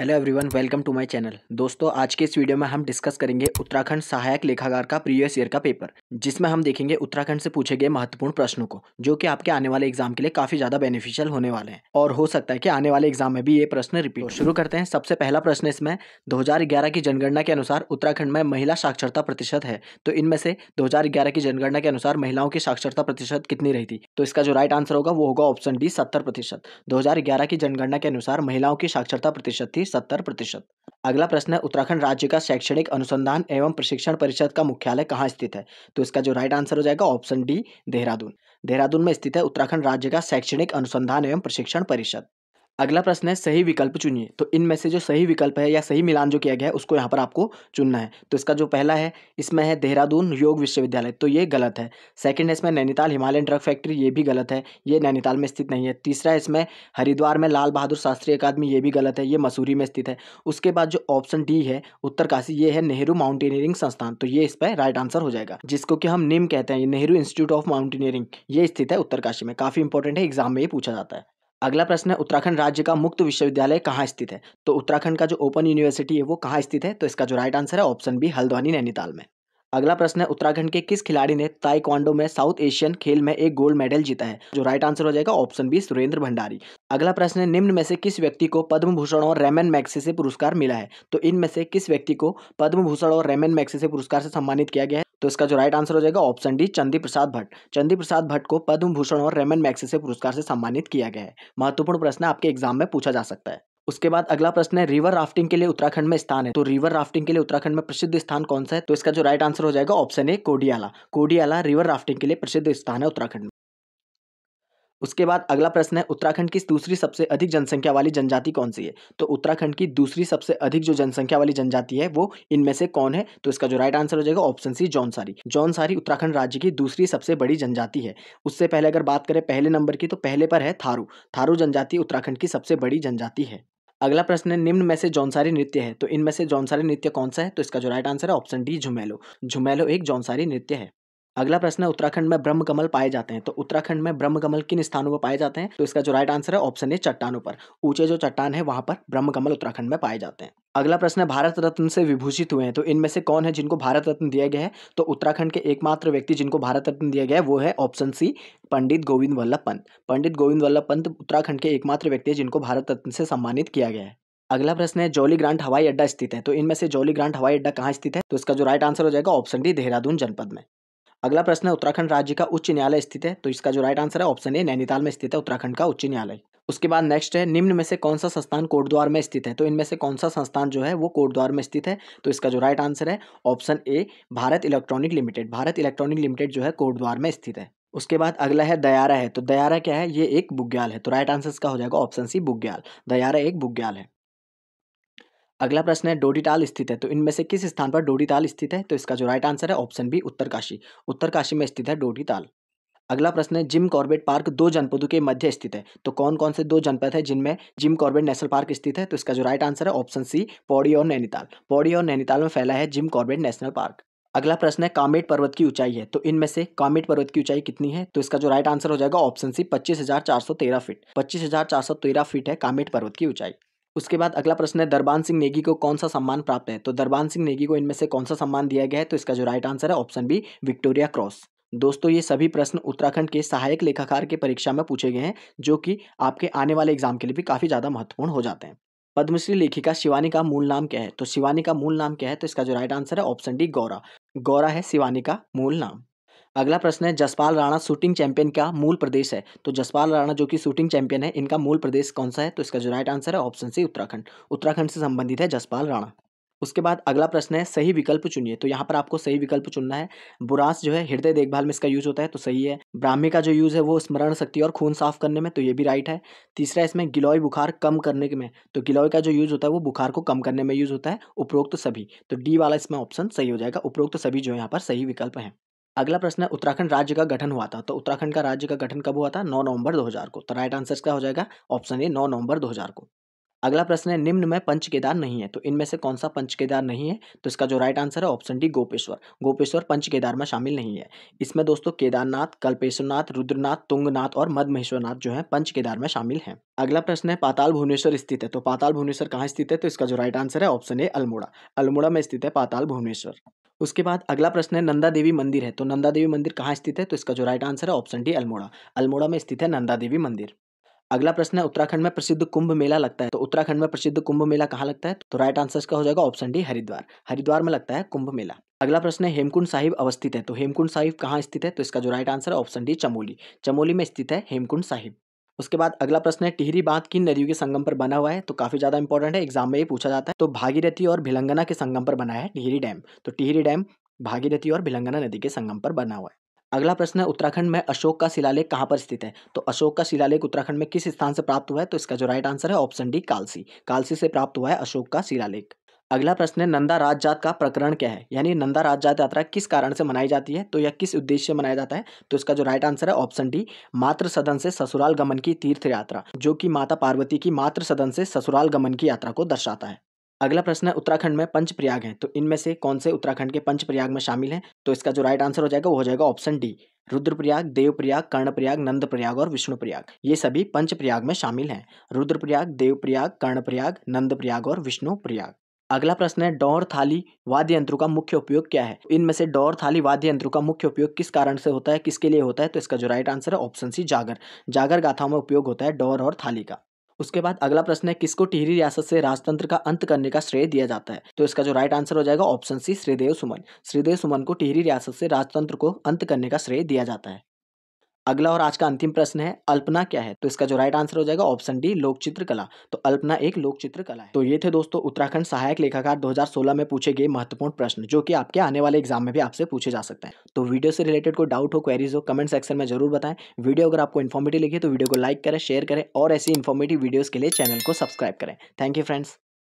hello everyone welcome to my channel दोस्तों आज के इस वीडियो में हम डिस्कस करेंगे उत्तराखंड सहायक लेखागार का प्रीवियस ईयर का पेपर जिसमें हम देखेंगे उत्तराखंड से पूछे गए महत्वपूर्ण प्रश्नों को जो कि आपके आने वाले एग्जाम के लिए काफी ज्यादा बेनिफिशियल होने वाले हैं और हो सकता है कि आने वाले एग्जाम में भी ये प्रश्न रिपीट तो शुरू करते हैं सबसे पहला प्रश्न इसमें दो की जनगणना के अनुसार उत्तराखंड में महिला साक्षरता प्रतिशत है तो इनमें से दो की जनगणना के अनुसार महिलाओं की साक्षरता प्रतिशत कितनी रही थी तो इसका जो राइट आंसर होगा वो होगा ऑप्शन डी सत्तर प्रतिशत की जनगणना के अनुसार महिलाओं की साक्षरता प्रतिशत थी सत्तर प्रतिशत अगला प्रश्न है उत्तराखंड राज्य का शैक्षणिक अनुसंधान एवं प्रशिक्षण परिषद का मुख्यालय कहाँ स्थित है तो इसका जो राइट आंसर हो जाएगा ऑप्शन डी देहरादून देहरादून में स्थित है उत्तराखंड राज्य का शैक्षणिक अनुसंधान एवं प्रशिक्षण परिषद अगला प्रश्न है सही विकल्प चुनिए तो इनमें से जो सही विकल्प है या सही मिलान जो किया गया है उसको यहाँ पर आपको चुनना है तो इसका जो पहला है इसमें है देहरादून योग विश्वविद्यालय तो ये गलत है सेकंड है इसमें नैनीताल हिमालयन ड्रग फैक्ट्री ये भी गलत है ये नैनीताल में स्थित नहीं है तीसरा है इसमें हरिद्वार में लाल बहादुर शास्त्री अकादमी ये भी गलत है ये मसूरी में स्थित है उसके बाद जो ऑप्शन डी है उत्तरकाशी ये है नेहरू माउंटेनियरिंग संस्थान तो ये इस पर राइट आंसर हो जाएगा जिसको कि हम निम कहते हैं नेहरू इंस्टीट्यूट ऑफ माउंटेनियरिंग ये स्थित है उत्तरकाशी में काफ़ी इंपॉर्टेंट है एग्जाम में ये पूछा जाता है अगला प्रश्न है उत्तराखंड राज्य का मुक्त विश्वविद्यालय कहाँ स्थित है तो उत्तराखंड का जो ओपन यूनिवर्सिटी है वो कहाँ स्थित है तो इसका जो राइट आंसर है ऑप्शन बी हल्द्वानी नैनीताल में अगला प्रश्न है उत्तराखंड के किस खिलाड़ी ने ताइक्वांडो में साउथ एशियन खेल में एक गोल्ड मेडल जीता है जो राइट आंसर हो जाएगा ऑप्शन बी सुरेंद्र भंडारी अगला प्रश्न है निम्न में से किस व्यक्ति को पद्म भूषण और रेमन मैक्से से पुरस्कार मिला है तो इनमें से किस व्यक्ति को पद्म भूषण और रेमन मैक्से से पुरस्कार से सम्मानित किया गया है तो इसका जो राइट आंसर हो जाएगा ऑप्शन डी चंदी प्रसाद भट्ट चंदी प्रसाद भट्ट को पद्म भूषण और रेमन से पुरस्कार से सम्मानित किया गया है महत्वपूर्ण प्रश्न आपके एग्जाम में पूछा जा सकता है उसके बाद अगला प्रश्न है रिवर राफ्टिंग के लिए उत्तराखंड में स्थान है तो रिवर राफ्टिंग के लिए उत्तराखंड में प्रसिद्ध स्थान कौन सा है तो इसका जो राइट आंसर हो जाएगा option A Kodiyala Kodiyala river rafting के लिए प्रसिद्ध स्थान है उत्तराखंड में उसके बाद अगला प्रश्न है उत्तराखंड की दूसरी सबसे अधिक जनसंख्या वाली जनजाति कौन सी है तो उत्तराखंड की दूसरी सबसे अधिक जो जनसंख्या वाली जनजाति है वो इनमें से कौन है तो इसका जो राइट आंसर हो जाएगा ऑप्शन सी जौनसारी जौनसारी उत्तराखंड राज्य की दूसरी सबसे बड़ी जनजाति है उससे पहले अगर बात करें पहले नंबर की तो पहले पर है थारू थारू जनजाति उत्तराखंड की सबसे बड़ी जनजाति है अगला प्रश्न है निम्न में से जौनसारी नृत्य है तो इनमें से जौनसारी नृत्य कौन सा है तो इसका जो राइट आंसर है ऑप्शन डी झुमेलो झुमेलो एक जौनसारी नृत्य है अगला प्रश्न है उत्तराखंड में ब्रह्म कमल पाए जाते हैं तो उत्तराखंड में ब्रह्म कमल किन स्थानों पर पाए जाते हैं तो इसका जो राइट आंसर है ऑप्शन ए चट्टानों पर ऊंचे जो चट्टान है वहां पर ब्रह्म कमल उत्तराखंड में पाए जाते हैं अगला प्रश्न है भारत रत्न से विभूषित हुए हैं तो इनमें से कौन है जिनको भारत रत्न दिया गया है तो उत्तराखंड के एकमात्र व्यक्ति जिनको भारत रत्न दिया गया है वो है ऑप्शन सी पंडित गोविंद वल्लभ पंत पंडित गोविंद वल्लभ पंत उत्तराखंड के एकमात्र व्यक्ति है जिनको भारत रत्न से सम्मानित किया गया है अगला प्रश्न है जौली ग्रांट हवाई अड्डा स्थित है तो इनमें से जौली ग्रांट हवाई अड्डा कहाँ स्थित है तो इसका जो राइट आंसर हो जाएगा ऑप्शन डी देहरादून जनपद में अगला प्रश्न है उत्तराखंड राज्य का उच्च न्यायालय स्थित है तो इसका जो राइट आंसर है ऑप्शन ए नैनीताल में स्थित है उत्तराखंड का उच्च न्यायालय उसके बाद नेक्स्ट है निम्न में से कौन सा संस्थान कोटद्वार में स्थित है तो इनमें से कौन सा संस्थान जो है वो कोटद्वार में स्थित है तो इसका जो राइट आंसर है option A Bharat electronic limited Bharat electronic limited जो है कोटद्वार में स्थित है उसके बाद अगला है दयारा है तो दयारा क्या है ये एक बुग्याल है तो राइट आंसर इसका हो जाएगा ऑप्शन सी बुग्याल दयारा एक बुग्याल है अगला प्रश्न है डोडीटाल स्थित है तो इनमें से किस स्थान पर डोडीताल स्थित है तो इसका जो राइट आंसर है ऑप्शन बी उत्तरकाशी उत्तरकाशी में स्थित है डोडीताल अगला प्रश्न है जिम कॉर्बेट पार्क दो जनपदों के मध्य स्थित है तो कौन कौन से दो जनपद है जिनमें जिम कॉर्बेट नेशनल पार्क स्थित है तो इसका जो राइट आंसर है ऑप्शन सी पौड़ी और नैनीताल पौड़ी और नैनीताल में फैला है जिम कॉर्बेट नेशनल पार्क अगला प्रश्न है कामेट पर्वत की ऊंचाई है तो इनमें से कामेट पर्वत की ऊंचाई कितनी है तो इसका जो राइट आंसर हो जाएगा ऑप्शन सी पच्चीस हजार चार सौ तेरह फीट पच्चीस हजार चार सौ तेरह फीट है कामेट पर्वत की ऊंचाई उसके बाद अगला प्रश्न है दरबान सिंह नेगी को कौन सा सम्मान प्राप्त है तो दरबान सिंह नेगी को इनमें से कौन सा सम्मान दिया गया है तो इसका जो राइट आंसर है ऑप्शन बी विक्टोरिया क्रॉस दोस्तों ये सभी प्रश्न उत्तराखंड के सहायक लेखाकार के परीक्षा में पूछे गए हैं जो कि आपके आने वाले एग्जाम के लिए भी काफ़ी ज़्यादा महत्वपूर्ण हो जाते हैं पद्मश्री लेखिका शिवानी का मूल नाम क्या है तो शिवानी का मूल नाम क्या है तो इसका जो राइट आंसर है ऑप्शन डी गौरा गौरा है शिवानी का मूल नाम अगला प्रश्न है जसपाल राणा शूटिंग चैंपियन का मूल प्रदेश है तो जसपाल राणा जो कि शूटिंग चैंपियन है इनका मूल प्रदेश कौन सा है तो इसका जो राइट आंसर है ऑप्शन सी उत्तराखंड उत्तराखंड से संबंधित है जसपाल राणा उसके बाद अगला प्रश्न है सही विकल्प चुनिए तो यहाँ पर आपको सही विकल्प चुनना है बुरास जो है हृदय देखभाल में इसका यूज होता है तो सही है ब्राह्मी का जो यूज़ है वो स्मरण शक्ति और खून साफ करने में तो ये भी राइट है तीसरा इसमें गिलोय बुखार कम करने के में तो गिलोय का जो यूज़ होता है वो बुखार को कम करने में यूज़ होता है उपरोक्त सभी तो डी वाला इसमें ऑप्शन सही हो जाएगा उपरोक्त सभी जो यहाँ पर सही विकल्प है अगला प्रश्न है उत्तराखंड राज्य का गठन हुआ था तो उत्तराखंड का राज्य का गठन कब हुआ था नौ नवंबर दो को तो राइट आंसर क्या हो जाएगा ऑप्शन ए नौ नवंबर दो को अगला प्रश्न है निम्न में पंच केदार नहीं है तो इनमें से कौन सा पंच केदार नहीं है तो इसका जो राइट आंसर है ऑप्शन डी गोपेश्वर गोपेश्वर पंच केदार में शामिल नहीं है इसमें दोस्तों केदारनाथ कल्पेश्वरनाथ रुद्रनाथ तुंगनाथ और मधमेश्वरनाथ जो है पंच केदार में शामिल हैं अगला प्रश्न है पाताल भुवनेश्वर स्थित है तो पाताल भुवनेश्वर कहाँ स्थित है तो इसका जो राइट आंसर है ऑप्शन ए अल्मोड़ा अल्मोड़ा में स्थित है पाताल भुवनेश्वर उसके बाद अगला प्रश्न है नंदा देवी मंदिर है तो नंदा देवी मंदिर कहाँ स्थित है तो इसका जो राइट आंसर है ऑप्शन डी अल्मोड़ा अल्मोड़ा में स्थित है नंदा देवी मंदिर अगला प्रश्न है उत्तराखंड में प्रसिद्ध कुंभ मेला लगता है तो उत्तराखंड में प्रसिद्ध कुंभ मेला कहाँ लगता है तो राइट आंसर का हो जाएगा ऑप्शन डी हरिद्वार हरिद्वार में लगता है कुंभ मेला अगला प्रश्न है हेमकुंड साहिब अवस्थित है तो हेमकुंड साहिब कहाँ स्थित है तो इसका जो राइट आंसर है ऑप्शन डी चमोली चमोली में स्थित है हेमकुंड साहिब उसके बाद अगला प्रश्न है टिहरी बांध किन नदियों के संगम पर बना हुआ है तो काफी ज्यादा इंपॉर्टेंट है एग्जाम में ये पूछा जाता है तो भागीरथी और भिलंगना के संगम पर बना है टिहरी डैम तो टिहरी डैम भागीरथी और भिलंगना नदी के संगम पर बना हुआ है अगला प्रश्न है उत्तराखंड में अशोक का शिलालेख कहाँ पर स्थित है तो अशोक का शिलालेख उत्तराखंड में किस स्थान से प्राप्त हुआ है तो इसका जो राइट आंसर है ऑप्शन डी कालसी कालसी से प्राप्त हुआ है अशोक का शिलालेख अगला प्रश्न है नंदा राजजात का प्रकरण क्या है यानी नंदा राजजात यात्रा किस कारण से मनाई जाती है तो या किस उद्देश्य से मनाया जाता है तो इसका जो राइट आंसर है ऑप्शन डी मात्र सदन से ससुराल गमन की तीर्थ यात्रा जो कि माता पार्वती की मात्र सदन से ससुराल गमन की यात्रा को दर्शाता है अगला प्रश्न है उत्तराखंड में पंच प्रयाग तो इनमें से कौन से उत्तराखंड के पंच प्रयाग में शामिल है तो इसका जो राइट आंसर हो जाएगा वो हो जाएगा ऑप्शन डी रुद्रप्रयाग देवप्रयाग कर्णप्रयाग नंदप्रयाग और विष्णुप्रयाग ये सभी पंच प्रयाग में शामिल हैं रुद्रप्रयाग देवप्रयाग कर्णप्रयाग नंदप्रयाग और विष्णुप्रयाग अगला प्रश्न है डोर थाली वाद्य यंत्रों का मुख्य उपयोग क्या है इनमें से डोर थाली वाद्य यंत्रों का मुख्य उपयोग किस कारण से होता है किसके लिए होता है तो इसका जो राइट आंसर है ऑप्शन सी जागर जागर गाथाओं में उपयोग होता है डोर और थाली का उसके बाद अगला प्रश्न है किसको टिहरी रियासत से राजतंत्र का अंत करने का श्रेय दिया जाता है तो इसका जो राइट आंसर हो जाएगा ऑप्शन सी श्रीदेव सुमन श्रीदेव सुमन को टिहरी रियासत से राजतंत्र को अंत करने का श्रेय दिया जाता है अगला और आज का अंतिम प्रश्न है अल्पना क्या है तो इसका जो राइट आंसर हो जाएगा ऑप्शन डी लोक चित्रकला तो अल्पना एक लोक चित्रकला है तो ये थे दोस्तों उत्तराखंड सहायक लेखाकार 2016 में पूछे गए महत्वपूर्ण प्रश्न जो कि आपके आने वाले एग्जाम में भी आपसे पूछे जा सकते हैं तो वीडियो से रिलेटेड कोई डाउट हो क्वेरीज हो कमेंट सेक्शन में जरूर बताएं वीडियो अगर आपको इन्फॉर्मेटिव लिखे तो वीडियो को लाइक करें शेयर करें और ऐसी इन्फॉर्मेटिव वीडियोज़ के लिए चैनल को सब्सक्राइब करें थैंक यू फ्रेंड्स